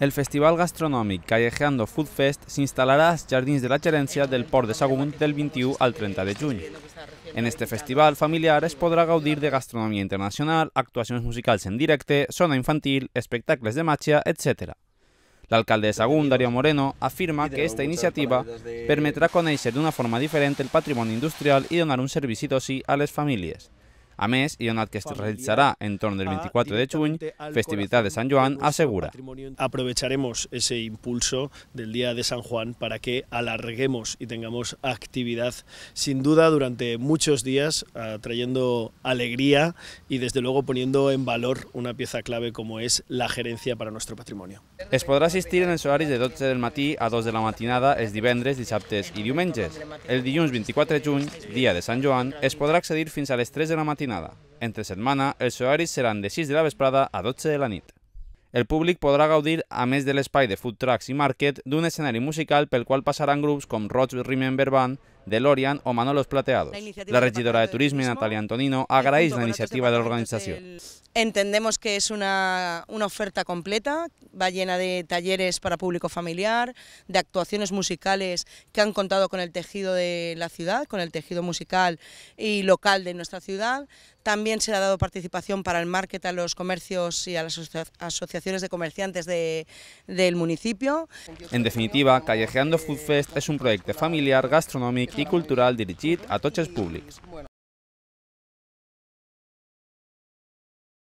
el Festival Gastronómico Callejeando Food Fest instalará en Jardins de la Gerencia del Port de Sagún del 21 al 30 de junio. En este festival familiares podrá gaudir de gastronomía internacional, actuaciones musicales en directo, zona infantil, espectáculos de machia, etc. alcalde de Sagún, Darío Moreno, afirma que esta iniciativa permitirá conocer de una forma diferente el patrimonio industrial y donar un servicio así a las familias. A més, y onat que es realitzarà en torno del 24 de junio... festivitat de San Joan, asegura. Aprovecharemos ese impulso del día de San Juan para que alarguemos y tengamos actividad sin duda durante muchos días, trayendo alegría y desde luego poniendo en valor una pieza clave como es la gerencia para nuestro patrimonio. Es podrá asistir en el horaris de 12 del matí a 2 de la matinada es divendres, dissabtes y diumenges. El dilluns 24 de juny, Día de San Joan, es podrá accedir fins a les 3 de la matinada matinada. Entre setmana, els horaris seran de 6 de la vesprada a 12 de la nit. El públic podrà gaudir, a més de l'espai de food trucks i market, d'un escenari musical pel qual passaran grups com Roig Remember Band, DeLorean o Manolos Plateados. La regidora de Turisme, Natalia Antonino, agraeix la iniciativa de l'organització. Entendemos que es una, oferta completa, va llena de talleres para público familiar, de actuaciones musicales que han contado con el tejido de la ciudad, con el tejido musical y local de nuestra ciudad. También se ha dado participación para el market a los comercios y a las asociaciones de comerciantes del municipio. En definitiva, Callejeando Food Fest es un proyecto familiar, gastronómico y cultural dirigido a toches públicos.